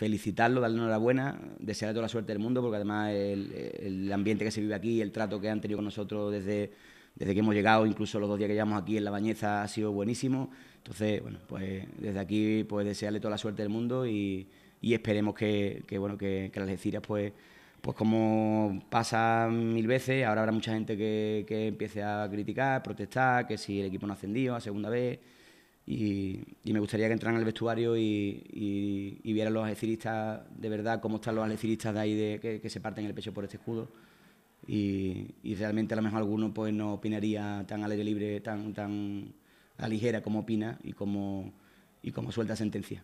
felicitarlo, darle enhorabuena, desearle toda la suerte del mundo, porque además el, ambiente que se vive aquí, el trato que han tenido con nosotros desde, desde que hemos llegado, incluso los dos días que llevamos aquí en La Bañeza, ha sido buenísimo. Entonces, bueno, pues desde aquí pues desearle toda la suerte del mundo y, y esperemos que, bueno, que, las Leciras pues pues como pasa mil veces, ahora habrá mucha gente que, que, empiece a criticar, protestar, que si el equipo no ha ascendido a segunda vez, y, me gustaría que entraran al vestuario y, vieran los aleciristas de verdad, cómo están los aleciristas de ahí de, que, se parten el pecho por este escudo. Y, realmente a lo mejor alguno pues no opinaría tan al aire libre, tan, tan a ligera como opina y como, y como suelta sentencia.